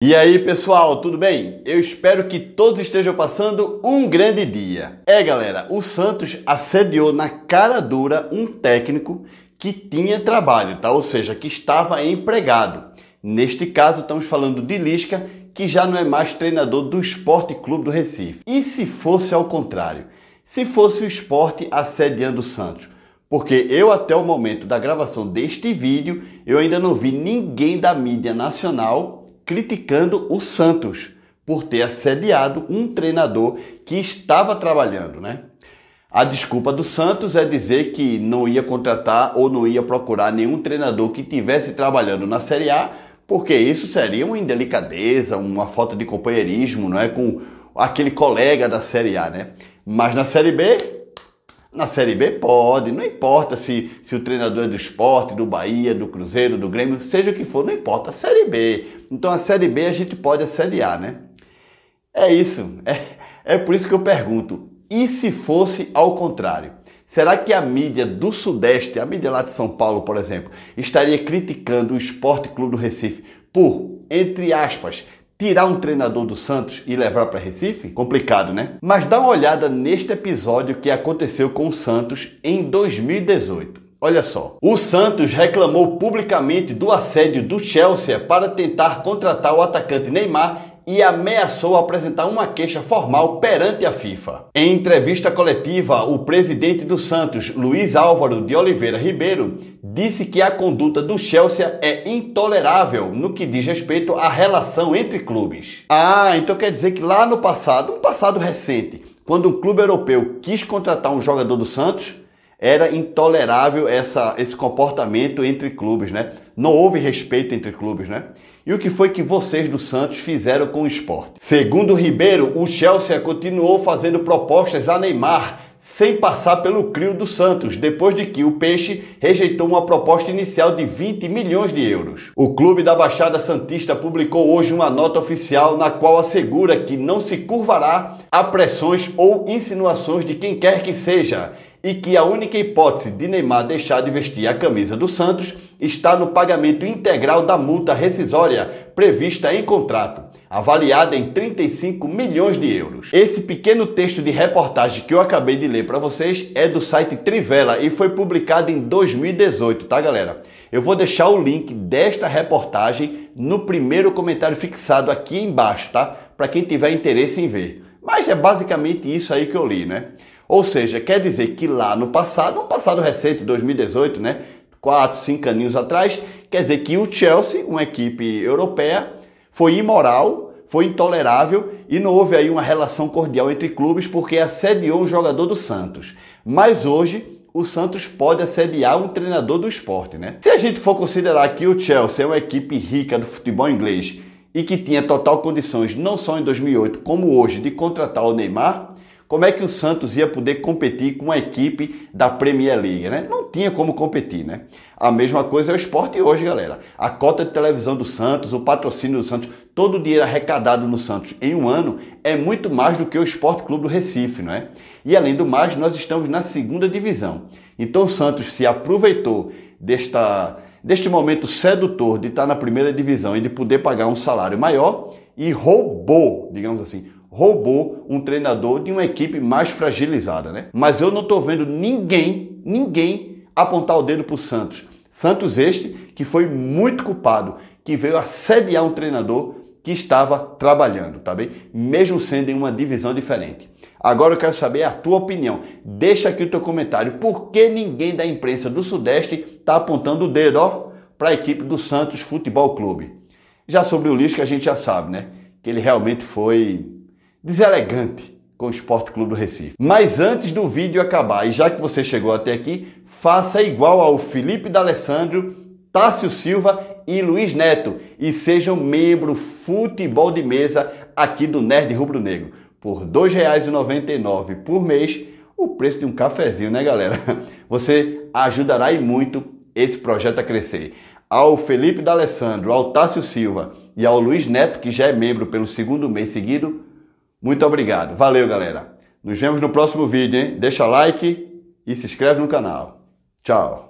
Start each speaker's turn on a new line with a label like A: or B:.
A: E aí pessoal, tudo bem? Eu espero que todos estejam passando um grande dia. É galera, o Santos assediou na cara dura um técnico que tinha trabalho, tá? Ou seja, que estava empregado. Neste caso, estamos falando de Lisca, que já não é mais treinador do Esporte Clube do Recife. E se fosse ao contrário? Se fosse o esporte assediando o Santos? Porque eu até o momento da gravação deste vídeo, eu ainda não vi ninguém da mídia nacional criticando o Santos por ter assediado um treinador que estava trabalhando, né? A desculpa do Santos é dizer que não ia contratar ou não ia procurar nenhum treinador que estivesse trabalhando na Série A, porque isso seria uma indelicadeza, uma falta de companheirismo, não é com aquele colega da Série A, né? Mas na Série B, na Série B pode, não importa se, se o treinador é do esporte, do Bahia, do Cruzeiro, do Grêmio, seja o que for, não importa. A Série B. Então a Série B a gente pode assediar, né? É isso. É, é por isso que eu pergunto: e se fosse ao contrário? Será que a mídia do Sudeste, a mídia lá de São Paulo, por exemplo, estaria criticando o Esporte Clube do Recife por, entre aspas, tirar um treinador do Santos e levar para Recife? Complicado, né? Mas dá uma olhada neste episódio que aconteceu com o Santos em 2018. Olha só, o Santos reclamou publicamente do assédio do Chelsea para tentar contratar o atacante Neymar e ameaçou apresentar uma queixa formal perante a FIFA. Em entrevista coletiva, o presidente do Santos, Luiz Álvaro de Oliveira Ribeiro, disse que a conduta do Chelsea é intolerável no que diz respeito à relação entre clubes. Ah, então quer dizer que lá no passado, um passado recente, quando um clube europeu quis contratar um jogador do Santos, era intolerável essa, esse comportamento entre clubes, né? Não houve respeito entre clubes, né? E o que foi que vocês do Santos fizeram com o esporte? Segundo Ribeiro, o Chelsea continuou fazendo propostas a Neymar, sem passar pelo crio do Santos, depois de que o Peixe rejeitou uma proposta inicial de 20 milhões de euros. O clube da Baixada Santista publicou hoje uma nota oficial na qual assegura que não se curvará a pressões ou insinuações de quem quer que seja e que a única hipótese de Neymar deixar de vestir a camisa do Santos está no pagamento integral da multa rescisória prevista em contrato, avaliada em 35 milhões de euros. Esse pequeno texto de reportagem que eu acabei de ler para vocês é do site Trivela e foi publicado em 2018, tá galera? Eu vou deixar o link desta reportagem no primeiro comentário fixado aqui embaixo, tá? Para quem tiver interesse em ver. Mas é basicamente isso aí que eu li, né? Ou seja, quer dizer que lá no passado, um passado recente, 2018, né? Quatro, cinco aninhos atrás, quer dizer que o Chelsea, uma equipe europeia, foi imoral, foi intolerável e não houve aí uma relação cordial entre clubes porque assediou um jogador do Santos. Mas hoje o Santos pode assediar um treinador do esporte, né? Se a gente for considerar que o Chelsea é uma equipe rica do futebol inglês e que tinha total condições, não só em 2008 como hoje, de contratar o Neymar, como é que o Santos ia poder competir com a equipe da Premier League, né? Não tinha como competir, né? A mesma coisa é o esporte hoje, galera. A cota de televisão do Santos, o patrocínio do Santos, todo o dinheiro arrecadado no Santos em um ano é muito mais do que o Esporte Clube do Recife, não é? E além do mais, nós estamos na segunda divisão. Então o Santos se aproveitou desta, deste momento sedutor de estar na primeira divisão e de poder pagar um salário maior e roubou, digamos assim, roubou um treinador de uma equipe mais fragilizada, né? Mas eu não estou vendo ninguém, ninguém apontar o dedo para o Santos. Santos este que foi muito culpado, que veio assediar um treinador que estava trabalhando, tá bem? Mesmo sendo em uma divisão diferente. Agora eu quero saber a tua opinião. Deixa aqui o teu comentário. Por que ninguém da imprensa do Sudeste está apontando o dedo, ó, para a equipe do Santos Futebol Clube? Já sobre o lixo que a gente já sabe, né? Que ele realmente foi deselegante com o Esporte Clube do Recife. Mas antes do vídeo acabar, e já que você chegou até aqui, faça igual ao Felipe D'Alessandro, Tássio Silva e Luiz Neto e sejam membro futebol de mesa aqui do Nerd Rubro Negro. Por R$ 2,99 por mês, o preço de um cafezinho, né, galera? Você ajudará e muito esse projeto a crescer. Ao Felipe D'Alessandro, ao Tássio Silva e ao Luiz Neto, que já é membro pelo segundo mês seguido, muito obrigado. Valeu, galera. Nos vemos no próximo vídeo, hein? Deixa like e se inscreve no canal. Tchau.